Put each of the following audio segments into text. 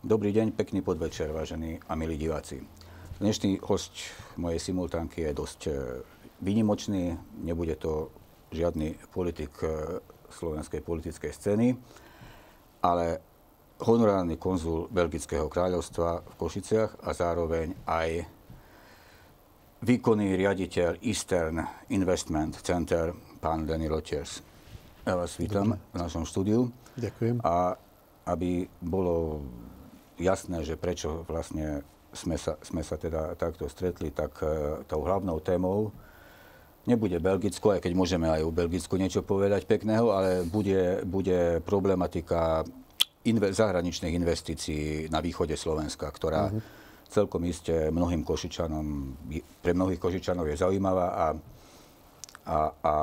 Dobrý deň, pekný podvečer, vážení a milí diváci. Dnešný host mojej simultánky je dosť e, vynimočný, nebude to žiadny politik e, slovenskej politickej scény, ale honorárny konzul Belgického kráľovstva v Košiciach a zároveň aj výkonný riaditeľ Eastern Investment Center, pán Danny Rogers. Ja vás vítam Dobre. v našom štúdiu. Ďakujem. A aby bolo jasné, že prečo vlastne sme sa, sme sa teda takto stretli, tak e, tou hlavnou témou nebude Belgicko, aj keď môžeme aj o Belgicku niečo povedať pekného, ale bude, bude problematika inve- zahraničných investícií na východe Slovenska, ktorá uh-huh. celkom iste mnohým Košičanom, pre mnohých Košičanov je zaujímavá a, a, a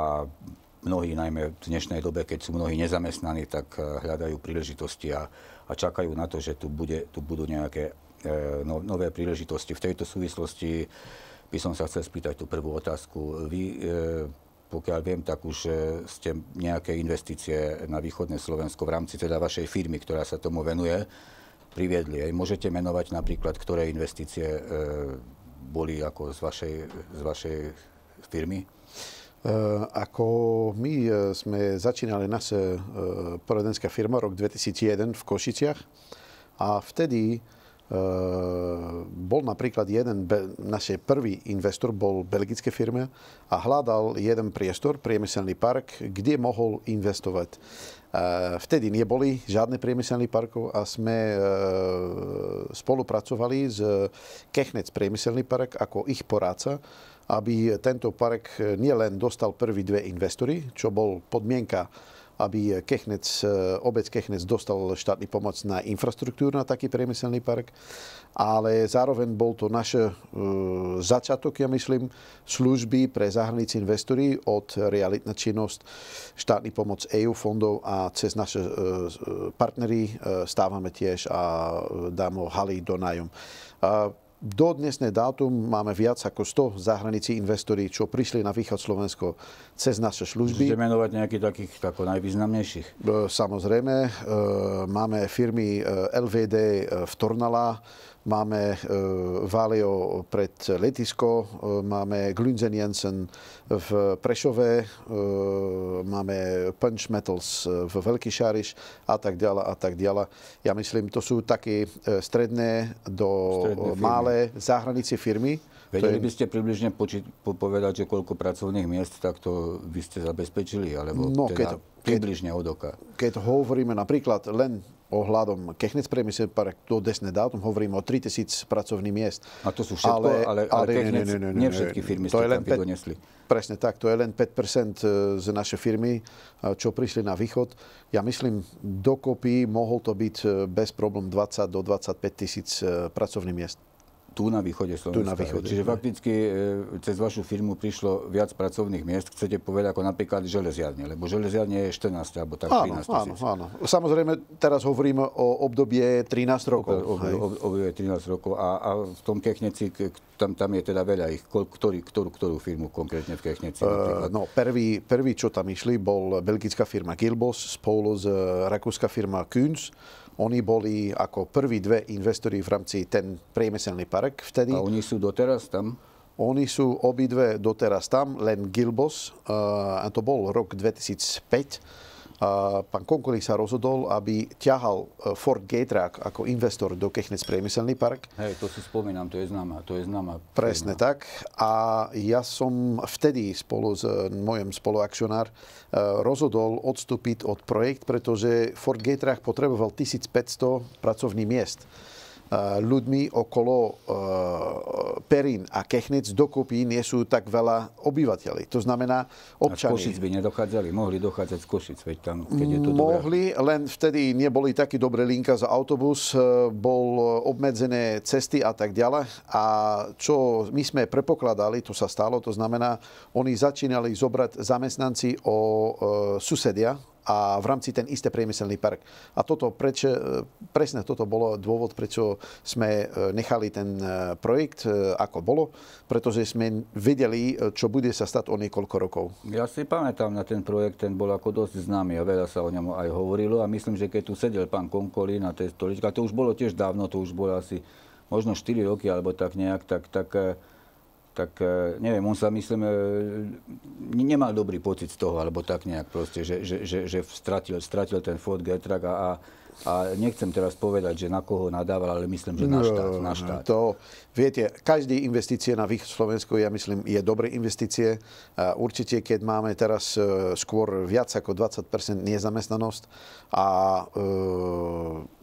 mnohí, najmä v dnešnej dobe, keď sú mnohí nezamestnaní, tak e, hľadajú príležitosti a a čakajú na to, že tu, bude, tu budú nejaké e, no, nové príležitosti. V tejto súvislosti by som sa chcel spýtať tú prvú otázku. Vy, e, pokiaľ viem, tak už e, ste nejaké investície na východné Slovensko v rámci teda vašej firmy, ktorá sa tomu venuje, priviedli. Aj môžete menovať napríklad, ktoré investície boli ako z vašej, z vašej firmy? Eh, ako my eh, sme začínali naša eh, poradenská firma rok 2001 v Košiciach a vtedy bol napríklad jeden, naš prvý investor bol belgické firme a hľadal jeden priestor, priemyselný park, kde mohol investovať. Vtedy neboli žiadne priemyselné parkov a sme spolupracovali s Kechnec priemyselný park ako ich poradca aby tento park nielen dostal prvý dve investory, čo bol podmienka aby Kechnec, e, obec Kechnec dostal štátny pomoc na infraštruktúru na taký priemyselný park, ale zároveň bol to náš e, začiatok, ja myslím, služby pre zahraničí investory od realitná činnosť, štátny pomoc EU fondov a cez naše e, e partnery e, stávame tiež a dáme haly do nájom do dnesnej dátum máme viac ako 100 zahraničí investorí, čo prišli na východ Slovensko cez naše služby. Chcete menovať nejakých takých ako najvýznamnejších? Samozrejme, e, máme firmy e, LVD e, v Tornala, máme e, Valeo pred letisko, e, máme Glünzen Jensen v Prešove, e, máme Punch Metals v Veľký Šáriš a tak ďalej a tak ďalej. Ja myslím, to sú také stredné do stredné malé záhranice firmy. Vedeli by ste približne po, povedať, že koľko pracovných miest takto by ste zabezpečili? Alebo no, teda keď, približne od oka. Keď hovoríme napríklad len ohľadom Kechnec priemyselný park do desne dátum hovoríme o 3000 pracovných miest. A no to sú všetko, ale, ale, ale Kechnec, nie, nie, nie, nie všetky firmy to ste tam 5, donesli. Presne tak, to je len 5% e, z našej firmy, e, čo prišli na východ. Ja myslím, dokopy mohol to byť e, bez problém 20 do 25 tisíc pracovných miest. Tu na východe Slovenska. Tu na východe. Čiže no. fakticky e, cez vašu firmu prišlo viac pracovných miest, chcete povedať ako napríklad železiarne, lebo železiarne je 14 alebo tak 13 tisíc. Áno, áno. Samozrejme, teraz hovoríme o obdobie 13 rokov. O, obdobie 13 rokov a, a v tom Kechneci, tam, tam je teda veľa ich. Kol, ktorý, ktorú, ktorú firmu konkrétne v Kechneci? Uh, no, prvý, prvý, čo tam išli, bol belgická firma Gilbos spolu s e, rakúska firma Kühns. Oni boli ako prví dve investori v rámci ten priemyselný park vtedy. A oni sú doteraz tam? Oni sú obidve doteraz tam, len Gilbos, eh, a to bol rok 2005, pán Konkolik sa rozhodol, aby ťahal e, Ford Gatrak ako investor do Kechnec priemyselný park. Hej, to si spomínam, to je známa. To je známa Presne firma. tak. A ja som vtedy spolu s e, mojim spoluakcionár e, rozhodol odstúpiť od projekt, pretože Ford Gatrak potreboval 1500 pracovných miest ľuďmi okolo Perín a Kechnec dokopy nie sú tak veľa obyvateľi. To znamená občania. A Košic by nedochádzali, mohli dochádzať z Košic, veď tam, keď je to dobré. Mohli, len vtedy neboli taký dobré linka za autobus, e, bol obmedzené cesty a tak ďalej. A čo my sme prepokladali, to sa stalo, to znamená, oni začínali zobrať zamestnanci o e, susedia, a v rámci ten istý priemyselný park. A toto, preč, e, presne toto bolo dôvod, prečo sme e, nechali ten e, projekt, ako bolo, pretože sme vedeli, čo bude sa stať o niekoľko rokov. Ja si pamätám na ten projekt, ten bol ako dosť známy a veľa sa o ňom aj hovorilo a myslím, že keď tu sedel pán Konkoli na tej stoličke, a to už bolo tiež dávno, to už bolo asi možno 4 roky alebo tak nejak, tak, tak tak e, neviem, on sa myslím, e, nemal dobrý pocit z toho, alebo tak nejak proste, že, že, že, že stratil, stratil ten Ford Getrag a, a, a nechcem teraz povedať, že na koho nadával, ale myslím, že na no, štát. Na no, štát. To, viete, každý investície na východ Slovensku, ja myslím, je dobré investície. Určite, keď máme teraz e, skôr viac ako 20% nezamestnanosť a e,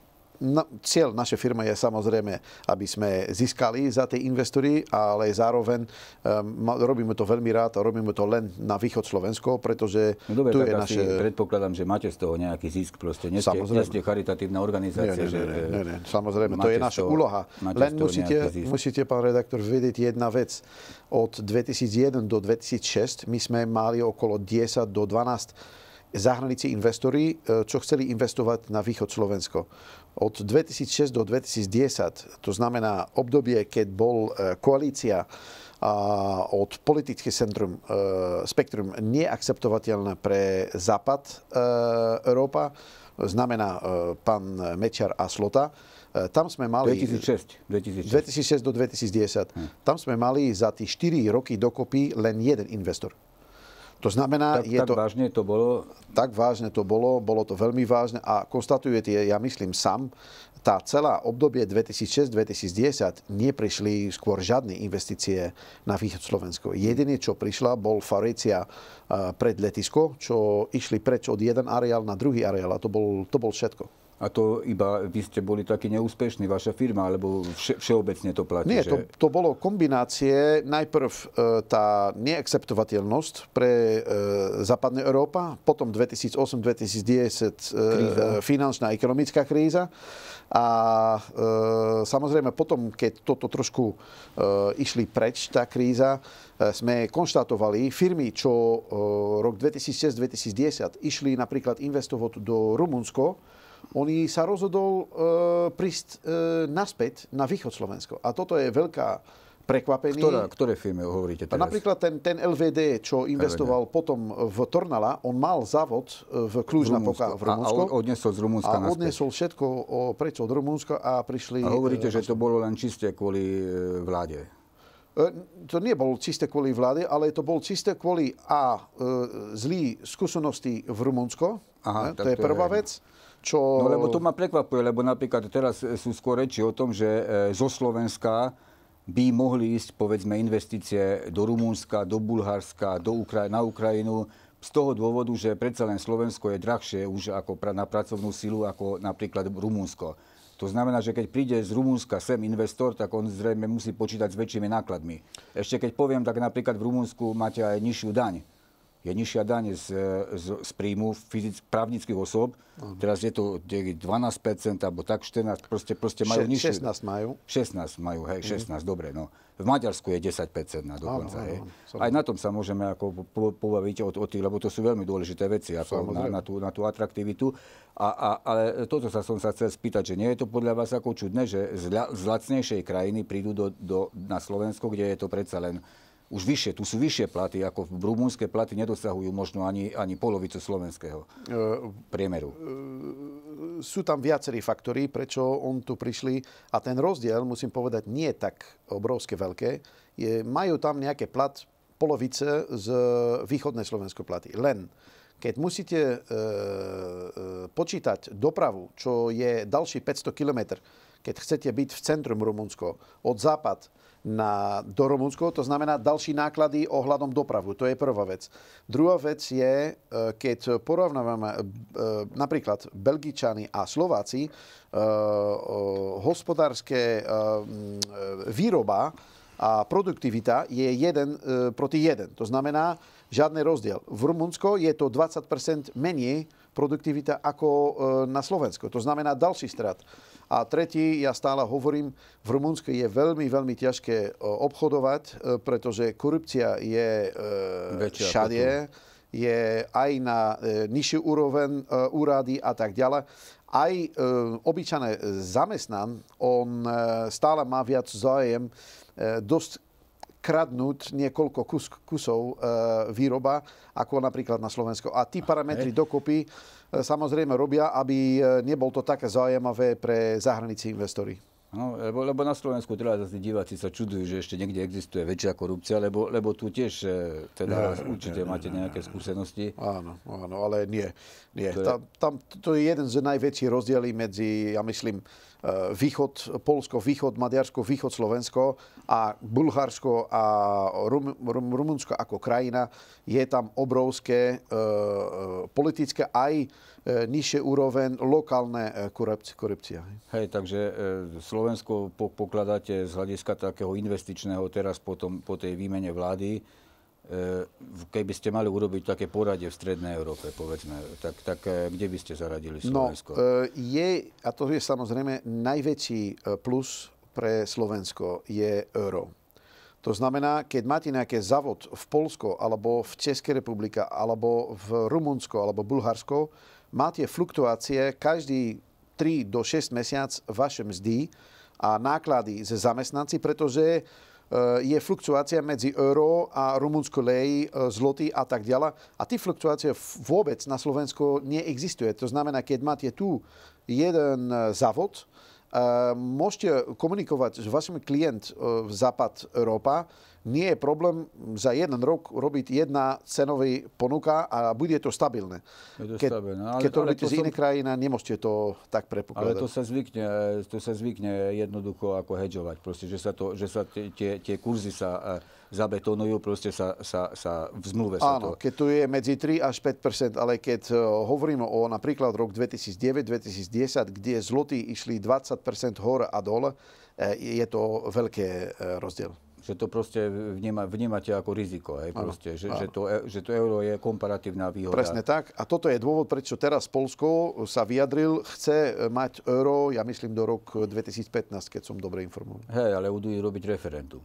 No, cieľ našej firmy je samozrejme, aby sme získali za tie investory, ale zároveň um, robíme to veľmi rád a robíme to len na východ Slovensko, pretože no, dobre, tu je naše... Predpokladám, že máte z toho nejaký zisk, proste nie ste, nie ste charitatívna organizácia. Nie, nie, nie, nie, eh, nie, nie. samozrejme, to je naša toho, úloha. Len musíte, musíte, pán redaktor, vedieť jedna vec. Od 2001 do 2006 my sme mali okolo 10 do 12 zahraničí investori, e, čo chceli investovať na východ Slovensko. Od 2006 do 2010, to znamená obdobie, keď bol e, koalícia od politické centrum, e, spektrum neakceptovateľné pre západ Európa, znamená pán Mečar a Slota. Tam sme mali... 2006. 2006, 2006 do 2010. Hm. Tam sme mali za tie 4 roky dokopy len jeden investor. To znamená, tak, je tak to... vážne to bolo? Tak vážne to bolo, bolo to veľmi vážne a konstatujete, tie, ja myslím sám, tá celá obdobie 2006-2010 neprišli skôr žiadne investície na východ Slovensko. Jediné, čo prišla, bol Farecia eh, pred letisko, čo išli preč od jeden areál na druhý areál a to bol, to bol všetko. A to iba vy ste boli takí neúspešní, vaša firma, alebo vše, všeobecne to platí? Nie, že... to, to bolo kombinácie. Najprv e, tá neakceptovateľnosť pre e, západná Európa, potom 2008-2010 e, finančná ekonomická kríza a e, samozrejme potom, keď toto trošku e, išli preč, tá kríza, e, sme konštatovali firmy, čo e, rok 2006-2010 išli napríklad investovať do Rumunsko, oni sa rozhodol e, prísť e, naspäť na východ Slovensko. A toto je veľká prekvapenie. Ktorá, ktoré firmy hovoríte teraz? Napríklad ten, ten LVD, čo investoval LVD. potom v Tornala, on mal závod e, v Kľúž na Poká v Rumunsku. A, a odnesol z Rumunska A naspäť. odnesol všetko o, prečo od Rumunska a prišli... A hovoríte, e, že to bolo len čisté kvôli e, vláde. E, to nie bol čisté kvôli vláde, ale to bol čisté kvôli a e, zlý skúsenosti v Rumunsko. Aha, to je prvá je... vec. Čo... No lebo to ma prekvapuje, lebo napríklad teraz eh, sú skôr reči o tom, že eh, zo Slovenska by mohli ísť, povedzme, investície do Rumúnska, do Bulharska, do Ukra- na Ukrajinu, z toho dôvodu, že predsa len Slovensko je drahšie už ako pra- na pracovnú silu ako napríklad Rumúnsko. To znamená, že keď príde z Rumúnska sem investor, tak on zrejme musí počítať s väčšími nákladmi. Ešte keď poviem, tak napríklad v Rumúnsku máte aj nižšiu daň je nižšia daň z, z, z príjmu fyzic, právnických osôb. Uh-huh. Teraz je to 12% alebo tak 14, proste, proste majú nižšie. 16 majú. 16 majú, hej, 16, mhm. uh-huh. dobre, no. V Maďarsku je 10% na dokonca, uh-huh. hej. Som... Aj na tom sa môžeme ako po, pobaviť o, o tých, lebo to sú veľmi dôležité veci ako na, na, tú, na tú atraktivitu. A, a, ale toto sa som sa chcel spýtať, že nie je to podľa vás ako čudné, že z, z lacnejšej krajiny prídu do, do, na Slovensko, kde je to predsa len už vyššie, tu sú vyššie platy, ako rumúnske platy nedosahujú možno ani, ani polovicu slovenského e, priemeru. E, sú tam viacerí faktory, prečo on tu prišli a ten rozdiel, musím povedať, nie je tak obrovské veľké. Je, majú tam nejaké plat polovice z východné slovenskej platy. Len keď musíte e, e, počítať dopravu, čo je ďalší 500 km, keď chcete byť v centrum Rumunsko, od západ, na, do Rumunsko, to znamená další náklady ohľadom dopravu. To je prvá vec. Druhá vec je, e, keď porovnávame e, e, napríklad Belgičani a Slováci, hospodárske výroba a produktivita je jeden proti jeden. To znamená žiadny rozdiel. V Rumunsko je to 20% menej produktivita ako na Slovensko. To znamená další strat. A tretí, ja stále hovorím, v Rumunsku je veľmi, veľmi ťažké e, obchodovať, e, pretože korupcia je e, všade, je aj na nižší úroveň úrady a tak ďalej aj e, zamestnan, on stále má viac zájem dosť kradnúť niekoľko kus, kusov e, výroba, ako napríklad na Slovensko. A tí parametri okay. dokopy e, samozrejme robia, aby e, nebol to také zaujímavé pre zahranicí investory. No, lebo, lebo na Slovensku teda zase diváci sa čudujú, že ešte niekde existuje väčšia korupcia, lebo, lebo tu tiež e, teda ne, určite ne, máte nejaké skúsenosti. Áno, áno, ale nie. nie. To je... Tam, tam to je jeden z najväčších rozdielí medzi, ja myslím, Eh, východ Polsko, východ Maďarsko, východ Slovensko a Bulharsko a Rum, Rum, Rumunsko ako krajina, je tam obrovské eh, eh, politické aj nižšie úroveň, lokálne korupcia. Hej, takže Slovensko pokladáte z hľadiska takého investičného teraz po, tom, po tej výmene vlády E, keby ste mali urobiť také poradie v Strednej Európe, povedzme, tak, tak e, kde by ste zaradili no, Slovensko? No, je, a to je samozrejme najväčší plus pre Slovensko, je euro. To znamená, keď máte nejaké zavod v Polsko, alebo v Českej republika, alebo v Rumunsko, alebo Bulharsko, máte fluktuácie každý 3 do 6 mesiac vaše mzdy a náklady ze zamestnanci, pretože Eh, je fluktuácia medzi euro a rumunsko lei, eh, zloty a tak ďalej. A tie fluktuácie vôbec na Slovensku neexistuje. To znamená, keď máte tu jeden eh, závod, môžete komunikovať s vašim klient v západ Európa, nie je problém za jeden rok robiť jedna cenový ponuka a bude to stabilné. Je to Ke, stabilné. Ale, keď to robíte to z som... iné krajina, nemôžete to tak prepokladať. Ale to sa zvykne, to sa zvykne jednoducho ako hedžovať. Proste, že sa, to, že sa tie, tie kurzy sa e, zabetonujú, proste sa, sa, sa v zmluve sa Áno, to... keď tu je medzi 3 až 5 ale keď e, hovoríme o napríklad rok 2009-2010, kde zloty išli 20 hore a dole, e, je to veľký rozdiel. Že to proste vníma, vnímate ako riziko, hej, proste, že, áno. Že, to, e, že to euro je komparatívna výhoda. Presne tak. A toto je dôvod, prečo teraz Polsko sa vyjadril, chce e, mať euro, ja myslím, do roku 2015, e, keď som dobre informovaný. Hej, ale budú robiť referendum.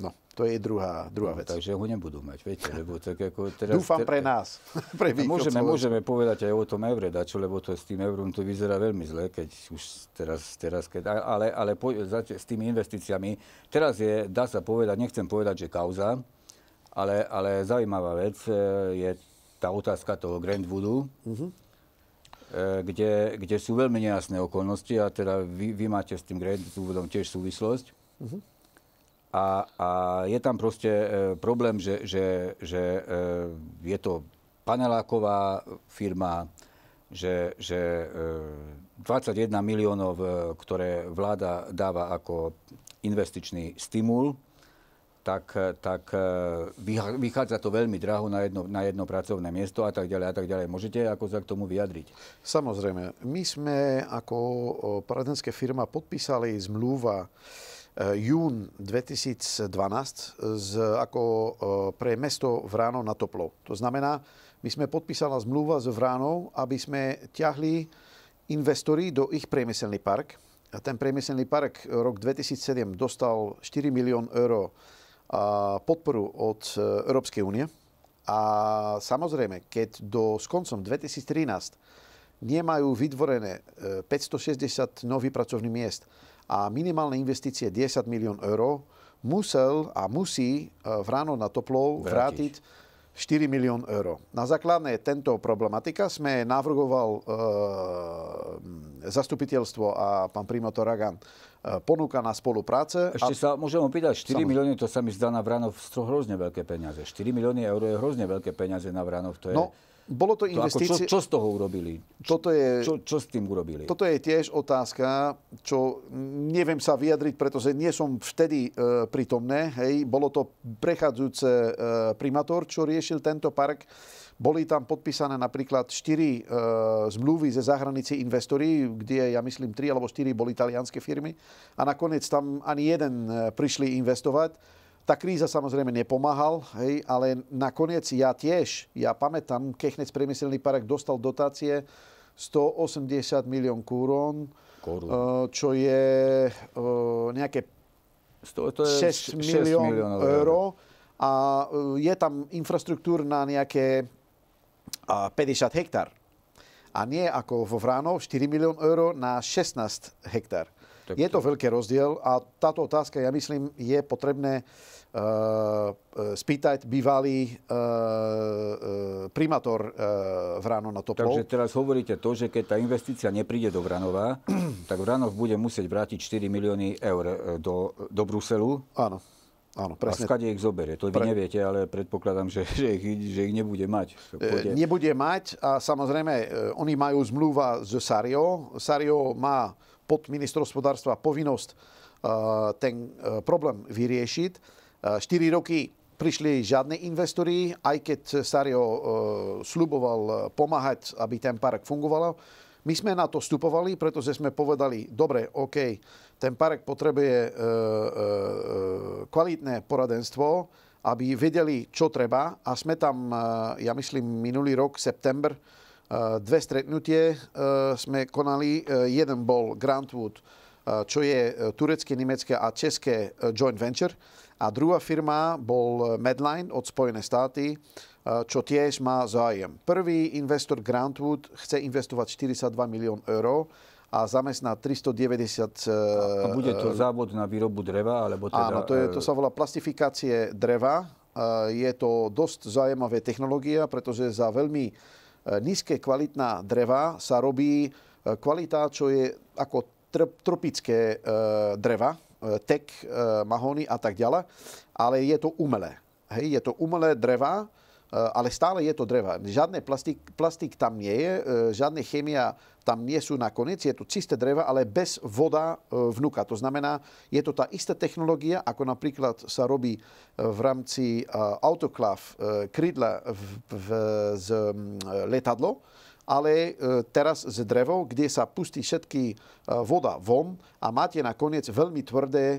No, to je druhá, druhá no, vec. No, takže ho nebudú mať, viete, lebo tak ako teraz... Dúfam pre nás, pre východ môžeme, môžeme povedať aj o tom Evre, dačo, lebo to s tým Evrom to vyzerá veľmi zle, keď už teraz, teraz keď, ale, ale po, s tými investíciami, teraz je, dá sa povedať, nechcem povedať, že kauza, ale, ale zaujímavá vec e, je tá otázka toho Grandwoodu, uh-huh kde, kde sú veľmi nejasné okolnosti a teda vy, vy máte s tým Grandwoodom tiež súvislosť. Uh-huh. A, a je tam proste e, problém, že, že, že e, je to paneláková firma, že, že 21 e, miliónov, ktoré vláda dáva ako investičný stimul, tak, tak vychádza to veľmi draho na jedno, na jedno pracovné miesto a tak ďalej a tak ďalej. Môžete ako sa k tomu vyjadriť? Samozrejme. My sme ako poradenské firma podpísali zmluva Eh, jún 2012 eh, z, ako eh, pre mesto Vráno na Toplo. To znamená, my sme podpísali zmluva s Vránou, aby sme ťahli investory do ich priemyselný park. A ten priemyselný park rok 2007 dostal 4 milión eur podporu od Európskej únie. A samozrejme, keď do s koncom 2013 nemajú vytvorené 560 nových pracovných miest, a minimálne investície 10 milión eur, musel a musí e, v ráno na Toplov vrátiť, 4 milión eur. Na základné tento problematika sme navrhoval e, zastupiteľstvo a pán primátor Ragan e, ponúka na spolupráce. Ešte a... sa môžem opýtať, 4 Samozrejme. milióny, to sa mi zdá na Vranov hrozne veľké peniaze. 4 milióny eur je hrozne veľké peniaze na Vranov. To je... No, bolo to investície... To ako, čo, čo z toho urobili? Toto je, čo, čo s tým urobili? Toto je tiež otázka, čo neviem sa vyjadriť, pretože nie som vtedy e, pritomné. Hej. Bolo to prechádzajúce e, primátor, čo riešil tento park. Boli tam podpísané napríklad 4 e, zmluvy ze zahranici investorí, kde ja myslím 3 alebo 4 boli italianské firmy a nakoniec tam ani jeden e, prišli investovať tá kríza samozrejme nepomáhal, hej, ale nakoniec ja tiež, ja pamätám, Kechnec priemyselný park dostal dotácie 180 milión kúrón, Korun. Eh, čo je eh, nejaké to je 6, 6 milión, milión eur. A eh, je tam infraštruktúr na nejaké 50 hektár. A nie ako vo Vránov, 4 milión eur na 16 hektár. Tak je to, to veľký rozdiel a táto otázka, ja myslím, je potrebné uh, spýtať bývalý uh, primátor uh, Vrano na to. Takže teraz hovoríte to, že keď tá investícia nepríde do Vranova, tak Vranov bude musieť vrátiť 4 milióny eur do, do Bruselu. Áno. Áno, presne. A skade ich zoberie? To vy Pre... neviete, ale predpokladám, že, že, ich, že ich nebude mať. Pôjde. Nebude mať a samozrejme, oni majú zmluva s Sario. Sario má pod hospodárstva povinnost eh, ten eh, problém vyriešit. Eh, 4 roky prišli žiadne investory. aj keď Sario sluboval pomáhať, aby ten park fungoval. My sme na to vstupovali, pretože sme povedali, dobre, OK, ten park potrebuje kvalitné poradenstvo, aby vedeli, čo treba. A sme tam, ja myslím, minulý rok, september, Dve stretnutie e, sme konali. E, jeden bol Grantwood, e, čo je turecké, nemecké a české joint venture. A druhá firma bol Medline od Spojené státy, čo tiež má zájem. Prvý investor Grantwood chce investovať 42 milión eur a zamestná 390... A bude to závod na výrobu dreva? Alebo teda... Áno, to, je, to sa volá plastifikácie dreva. Je to dosť zaujímavá technológia, pretože za veľmi E, nízke kvalitná dreva sa robí e, kvalita, čo je ako tropické e, dreva, tek, mahony a tak ďalej, ale je to umelé. Hej, je to umelé dreva, Eh, ale stále je to dreva. Žiadny plastik, plastik tam nie je, eh, žiadne chemia tam nie sú nakoniec, je to čisté dreva, ale bez voda eh, vnúka. To znamená, je to tá istá technológia, ako napríklad sa robí v rámci autoklav krydla v, v, z mm, letadlo, ale e, teraz z drevo, kde sa pustí všetky e, voda von a máte nakoniec veľmi tvrdé e,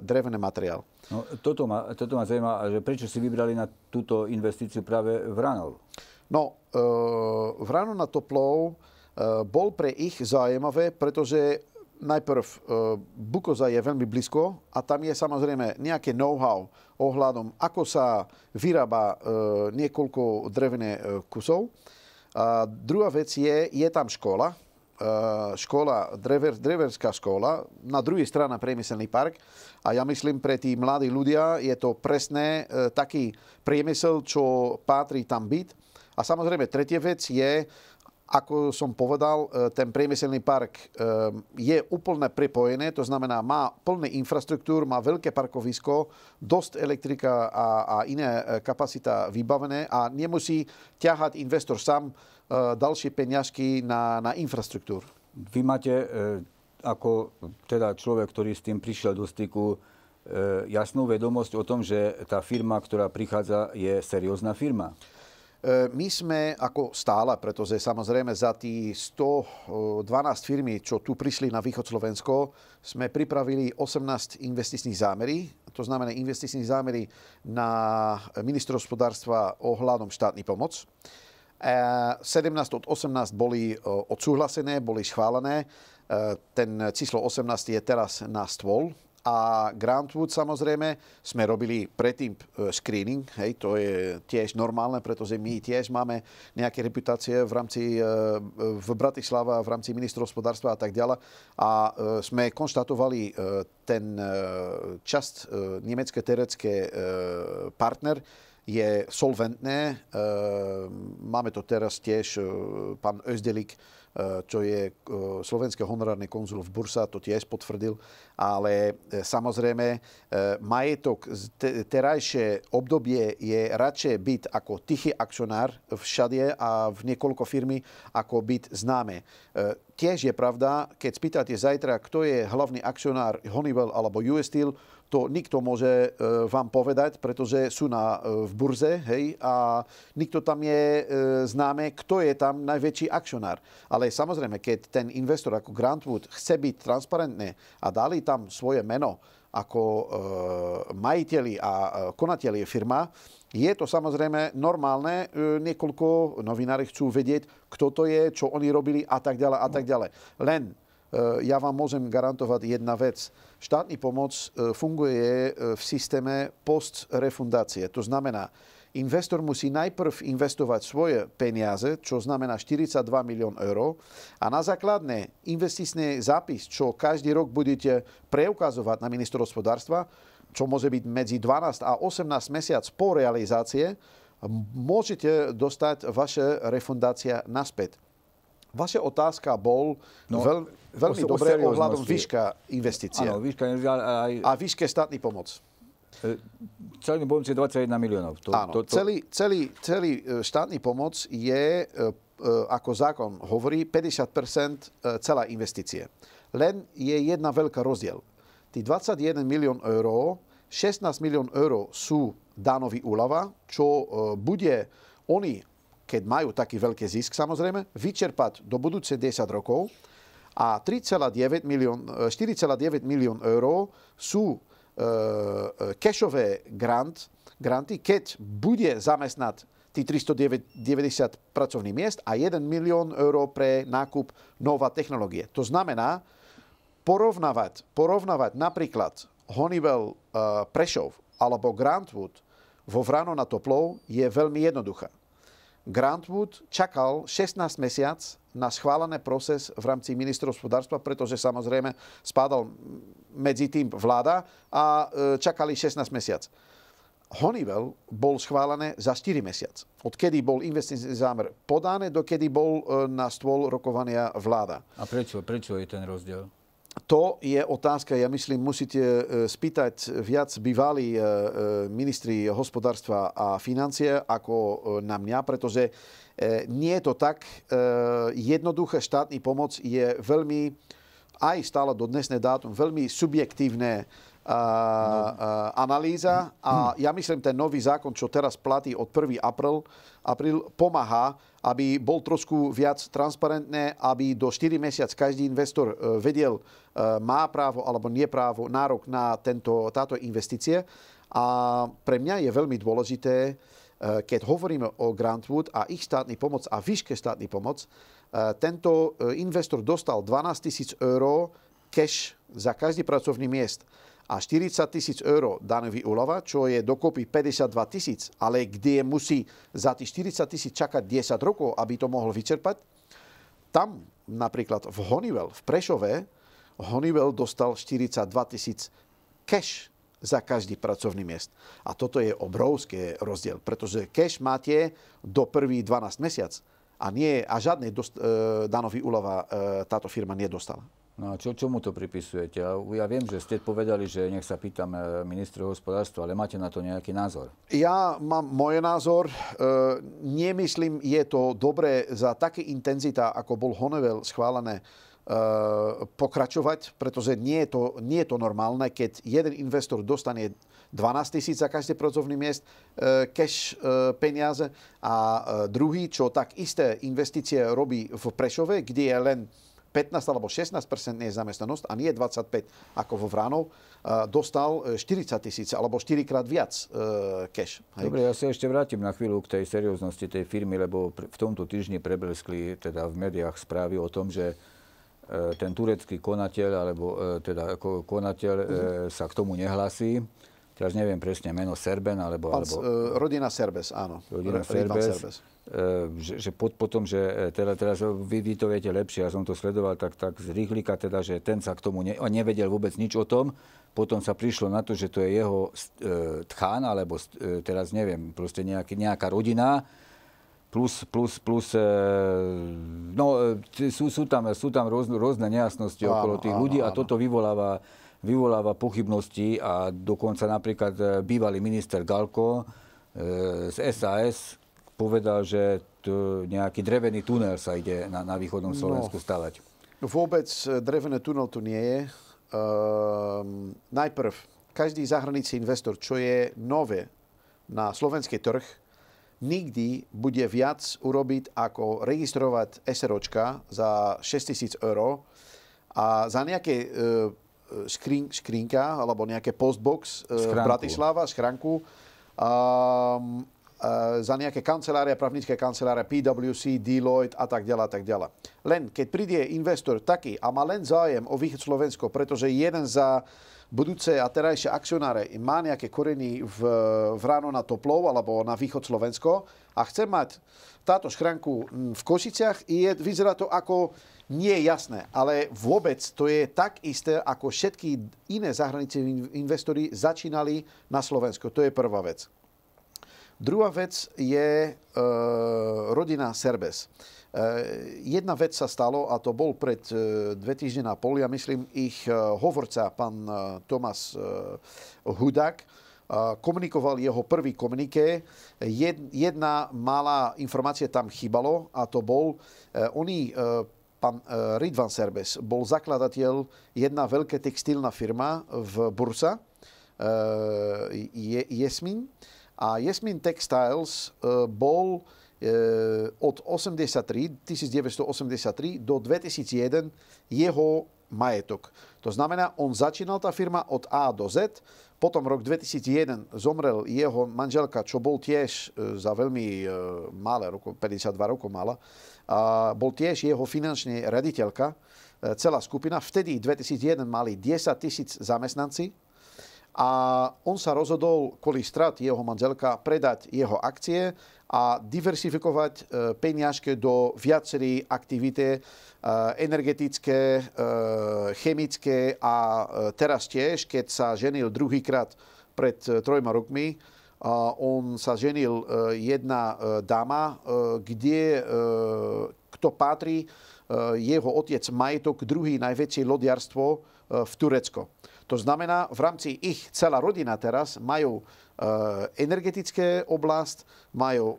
drevené materiál. No, toto, ma, toto ma zaujíma, že prečo si vybrali na túto investíciu práve Vranov? No, e, Vrano na Toplov e, bol pre ich zaujímavé, pretože najprv e, Bukoza je veľmi blízko a tam je samozrejme nejaké know-how ohľadom, ako sa vyrába e, niekoľko drevené e, kusov. A druhá vec je, je tam škola, e, škola, drever, dreverská škola, na druhej strane priemyselný park. A ja myslím, pre tí mladí ľudia je to presné e, taký priemysel, čo patrí tam byť. A samozrejme, tretia vec je, ako som povedal, e, ten priemyselný park e, je úplne pripojené, to znamená, má plný infraštruktúr, má veľké parkovisko, dosť elektrika a, a iné e, kapacita vybavené a nemusí ťahať investor sám ďalšie peňažky na, na infraštruktúru. Vy máte ako teda človek, ktorý s tým prišiel do styku, jasnú vedomosť o tom, že tá firma, ktorá prichádza, je seriózna firma. E, my sme ako stále, pretože samozrejme za tí 112 firmy, čo tu prišli na východ Slovensko, sme pripravili 18 investičných zámerí. To znamená investičných zámery na ministerstvo ohľadom štátnej pomoc. 17 e, od 18 boli e, odsúhlasené, boli schválené. Ten číslo 18 je teraz na stôl a Grantwood samozrejme sme robili predtým e, screening, hej, to je tiež normálne, pretože my tiež máme nejaké reputácie v rámci e, v Bratislava, v rámci ministra hospodárstva a tak ďalej a e, sme konštatovali ten časť nemecké terecké partner, je solventné. Máme to teraz tiež, pán Özdelik čo je eh, slovenský honorárny konzul v Bursa, to tiež potvrdil, ale eh, samozrejme eh, majetok terajšie obdobie je radšej byť ako tichý akcionár šadie a v niekoľko firmy, ako byť známe. Tiež je pravda, keď spýtate zajtra, kto je hlavný akcionár Honeywell alebo US Steel, to nikto môže e, vám povedať, pretože sú na, e, v burze, hej, a nikto tam je e, známe, kto je tam najväčší akcionár. Ale samozrejme, keď ten investor ako Grantwood chce byť transparentný a dali tam svoje meno ako majiteľi a konateľi firma, je to samozrejme normálne, niekoľko novinári chcú vedieť, kto to je, čo oni robili a tak ďalej a tak ďalej. Len Eh, ja vám môžem garantovať jedna vec. Štátny pomoc eh, funguje eh, v systéme postrefundácie. To znamená, investor musí najprv investovať svoje peniaze, čo znamená 42 milión eur, a na základné investičný zápis, čo každý rok budete preukazovať na minister hospodárstva, čo môže byť medzi 12 a 18 mesiac po realizácie, môžete dostať vaše refundácia naspäť. Vaša otázka bol no, veľ, veľmi o, dobre ohľadom výška investície. Áno, výška aj... A výške štátny pomoc. E, celý pomoc je 21 miliónov. To, áno, to, to... Celý, celý, celý e, štátny pomoc je, e, ako zákon hovorí, 50 celá investície. Len je jedna veľká rozdiel. Tí 21 milión eur, 16 milión eur sú dánový úlava, čo bude oni keď majú taký veľký zisk samozrejme, vyčerpať do budúce 10 rokov a 4,9 milión, 4,9 e, milión eur sú kešové e, grant, granty, keď bude zamestnať tí 390 pracovných miest a 1 milión eur pre nákup nová technológie. To znamená porovnávať, porovnávať napríklad Honeywell uh, Prešov alebo Grantwood vo Vrano na Toplov je veľmi jednoduchá. Grantwood čakal 16 mesiac na schválený proces v rámci ministra hospodárstva, pretože samozrejme spádal medzi tým vláda a e, čakali 16 mesiac. Honeywell bol schválené za 4 mesiac. Odkedy bol investičný zámer podané, dokedy bol e, na stôl rokovania vláda. A prečo, prečo je ten rozdiel? to je otázka, ja myslím, musíte e, spýtať viac bývalí e, e, ministri hospodárstva a financie ako na mňa, pretože nie je to tak. Jednoduchá štátna pomoc je veľmi, aj stále do dnesné dátum, veľmi subjektívne analýza a ja myslím, ten nový zákon, čo teraz platí od 1. apríl, apríl pomáha, aby bol trošku viac transparentné, aby do 4 mesiac každý investor e, vedel, e, má právo alebo nie právo, nárok na tento, táto investície. A pre mňa je veľmi dôležité, e, keď hovoríme o Grantwood a ich štátny pomoc a výške štátny pomoc, tento investor dostal 12 tisíc eur cash za každý pracovný miest a 40 tisíc eur daňový úlova, čo je dokopy 52 tisíc, ale kde musí za tých 40 tisíc čakať 10 rokov, aby to mohol vyčerpať, tam napríklad v Honivel, v Prešove, Honivel dostal 42 tisíc cash za každý pracovný miest. A toto je obrovský rozdiel, pretože cash máte do prvých 12 mesiac a, nie, a žiadne dost, e, danový úlova e, táto firma nedostala. No a čo, čomu to pripisujete? Ja, ja viem, že ste povedali, že nech sa pýtam e, ministra hospodárstva, ale máte na to nejaký názor? Ja mám môj názor. E, nemyslím, je to dobré za také intenzita, ako bol Honevel schválené, e, pokračovať, pretože nie je, to, nie je to normálne, keď jeden investor dostane 12 tisíc za každé pracovný miest e, cash e, peniaze a druhý, čo tak isté investície robí v Prešove, kde je len 15 alebo 16 nezamestnanosť a nie 25 ako vo Vránov, dostal 40 e, tisíc alebo 4 krát viac e, cash. Hej. Dobre, ja sa ešte vrátim na chvíľu k tej serióznosti tej firmy, lebo v tomto týždni prebleskli teda v médiách správy o tom, že e, ten turecký konateľ, alebo teda konateľ sa k tomu nehlasí. Teraz neviem presne meno Serben, alebo... alebo rodina Serbes, áno. Rodina Serbes. Serbes E, že, že pod, potom, že e, teda, teraz e, vy, vy to viete lepšie, ja som to sledoval tak, tak z rýchlika, teda, že ten sa k tomu ne, nevedel vôbec nič o tom, potom sa prišlo na to, že to je jeho e, tchán, alebo e, teraz neviem, proste nejaký, nejaká rodina, plus, plus, plus, e, no e, sú, sú tam, sú tam rôz, rôzne nejasnosti áno, okolo tých áno, ľudí áno. a toto vyvoláva, vyvoláva pochybnosti a dokonca napríklad bývalý minister Galko e, z SAS, povedal, že nejaký drevený tunel sa ide na, na východnom no. Slovensku no, stavať. Vôbec e, drevený tunel tu nie je. Ehm, najprv, každý zahraničný investor, čo je nové na slovenský trh, nikdy bude viac urobiť, ako registrovať SROčka za 6000 eur a za nejaké e, e, skrín, skrinka alebo nejaké postbox e, v Bratislava, schránku, Um, E, za nejaké kancelárie, právnické kancelárie, PwC, Deloitte a tak ďalej a tak ďalej. Len keď príde investor taký a má len zájem o východ Slovensko, pretože jeden za budúce a terajšie akcionáre má nejaké koreny v, v ráno na Toplov alebo na východ Slovensko a chce mať táto škranku v Košiciach, je, vyzerá to ako nie je jasné, ale vôbec to je tak isté, ako všetky iné zahraniční investory začínali na Slovensko. To je prvá vec. Druhá vec je e, rodina Serbes. E, jedna vec sa stalo, a to bol pred e, dve týždne na poli, a myslím ich e, hovorca, pán e, Tomas e, Hudak, e, komunikoval jeho prvý komuniké. jedna malá informácia tam chýbalo, a to bol, e, oni e, pán Ridvan Serbes bol zakladateľ jedna veľká textilná firma v Bursa, Jesmin. Je, a Jasmine Textiles e, bol e, od 83, 1983 do 2001 jeho majetok. To znamená, on začínal tá firma od A do Z, potom rok 2001 zomrel jeho manželka, čo bol tiež e, za veľmi malé, 52 rokov mala, a bol tiež jeho finančne raditeľka, celá skupina. Vtedy 2001 mali 10 tisíc zamestnanci, a on sa rozhodol kvôli strat jeho manželka predať jeho akcie a diversifikovať e, peniažke do viacerých aktivity e, energetické, e, chemické a teraz tiež, keď sa ženil druhýkrát pred trojma rokmi, on sa ženil jedna dáma, kde kto patrí jeho otec majetok, druhý najväčšie lodiarstvo v Turecko. To znamená, v rámci ich celá rodina teraz majú eh, energetické oblast, majú eh,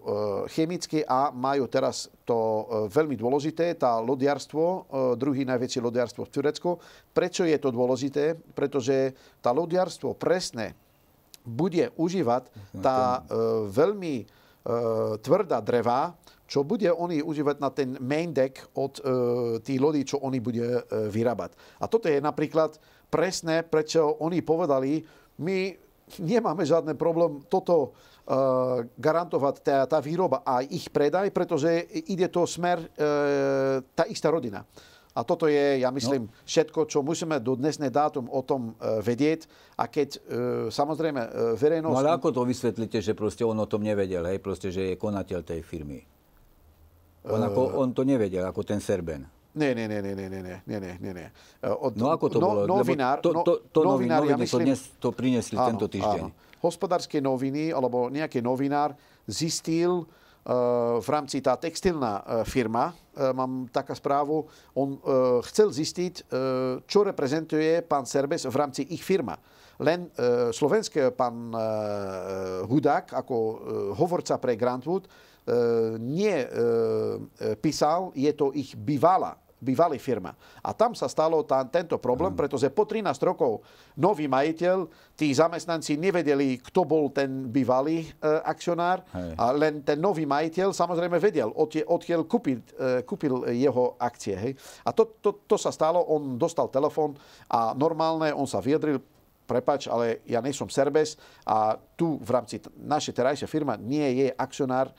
chemické a majú teraz to eh, veľmi dôležité, tá lodiarstvo, druhý najväčšie lodiarstvo v Turecku. Prečo je to dôležité? Pretože tá lodiarstvo presne bude užívať mhm, tá veľmi tvrdá dreva, čo bude oni užívať na ten main deck od tých lodí, čo oni bude vyrábať. A toto je napríklad presné, prečo oni povedali, my nemáme žiadny problém toto eh, garantovať, tá, tá výroba a ich predaj, pretože ide to smer eh, tá istá rodina. A toto je, ja myslím, no. všetko, čo musíme do dnesnej dátum o tom e, vedieť. A keď e, samozrejme e, verejnosť... No ale ako to vysvetlíte, že proste on o tom nevedel, hej? Proste, že je konateľ tej firmy? On, ako, on to nevedel, ako ten Serben. Nie, nie, nie, nie, nie, nie, nie, nie, nie, nie. E, od, no ako to no, bolo? Novinár, to, no, to, to novinár, noviny, ja myslím, to dnes to priniesli áno, tento týždeň. Áno. Hospodárske noviny, alebo nejaký novinár zistil, e, v rámci tá textilná e, firma, mám taká správu, on chcel zistiť, čo reprezentuje pán Serbes v rámci ich firma. Len slovenský pán Hudák, ako hovorca pre Grantwood, nie písal, je to ich bývalá bývalý firma. A tam sa stalo tá, tento problém, mm. pretože po 13 rokov nový majiteľ, tí zamestnanci nevedeli, kto bol ten bývalý e, akcionár, Hej. a len ten nový majiteľ samozrejme vedel, odtie, odkiaľ kúpil, e, kúpil jeho akcie. Hej. A to, to, to sa stalo, on dostal telefón a normálne on sa vyjadril, prepač, ale ja nie som Serbes a tu v rámci našej terajšej firma nie je akcionár e,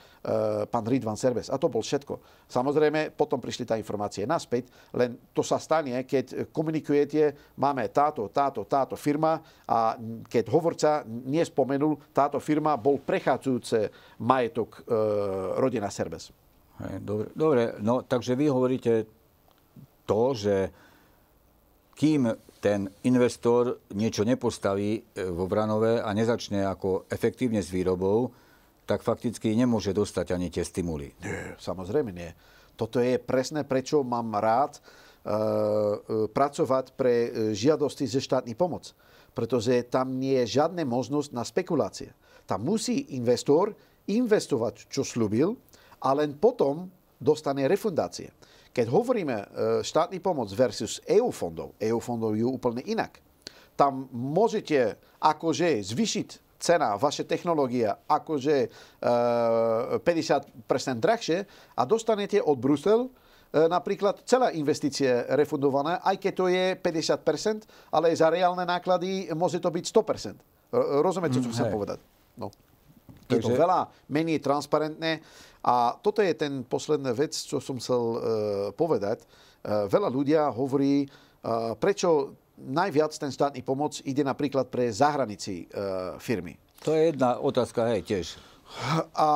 pán Ridvan Serbes. A to bol všetko. Samozrejme, potom prišli tá informácie naspäť, len to sa stane, keď komunikujete, máme táto, táto, táto firma a keď hovorca nespomenul, táto firma bol prechádzajúce majetok e, rodina Serbes. Dobre, dobre, no takže vy hovoríte to, že kým ten investor niečo nepostaví e, vo Vranove a nezačne ako efektívne s výrobou, tak fakticky nemôže dostať ani tie stimuly. Nie, samozrejme nie. Toto je presné, prečo mám rád e, e, pracovať pre žiadosti ze štátnej pomoc. Pretože tam nie je žiadna možnosť na spekulácie. Tam musí investor investovať, čo slúbil, a len potom dostane refundácie. Keď hovoríme e, štátny pomoc versus EU fondov, EU fondov je úplne inak. Tam môžete akože zvyšiť cena, vaše technológie akože 50% e, drahšie a dostanete od Brusel e, napríklad celá investície refundovaná, aj keď to je 50%, ale za reálne náklady môže to byť 100%. Rozumiete, mm, čo chcem povedať? No. Je to veľa menej transparentné a toto je ten posledná vec, čo som chcel e, povedať. E, veľa ľudia hovorí, e, prečo najviac ten štátny pomoc ide napríklad pre zahranici firmy. To je jedna otázka, hej, tiež. A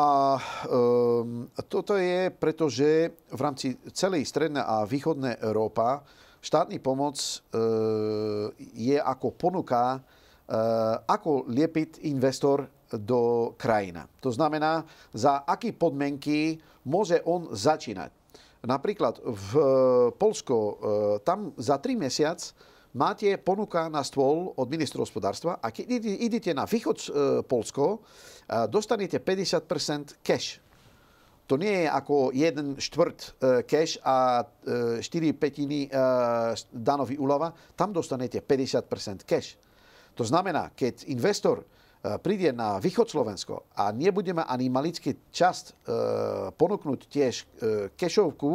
um, toto je, pretože v rámci celej strednej a východnej Európa štátny pomoc uh, je ako ponuka, uh, ako liepiť investor do krajina. To znamená, za aké podmienky môže on začínať. Napríklad v e, Polsko, e, tam za 3 mesiac máte ponuka na stôl od ministra hospodárstva a keď idete na východ e, Polsko, dostanete 50% cash. To nie je ako 1 štvrt cash a 4 petiny danový úlava. Tam dostanete 50% cash. To znamená, keď investor E, príde na východ Slovensko a nebudeme ani malický čas e, ponúknuť tiež e, kešovku,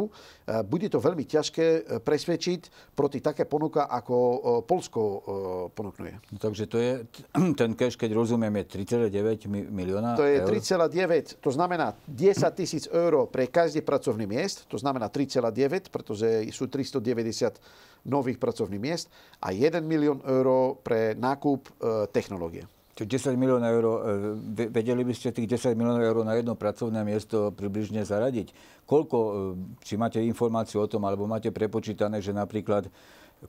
bude to veľmi ťažké presvedčiť proti také ponuka, ako Polsko ponúknuje. No, takže to je, ten keš, keď rozumiem, je 3,9 milióna To je 3,9, to znamená 10 tisíc eur pre každý pracovný miest, to znamená 3,9, pretože sú 390 nových pracovných miest a 1 milión eur pre nákup technológie. Čo 10 miliónov eur, e, vedeli by ste tých 10 miliónov eur na jedno pracovné miesto približne zaradiť? Koľko, e, či máte informáciu o tom, alebo máte prepočítané, že napríklad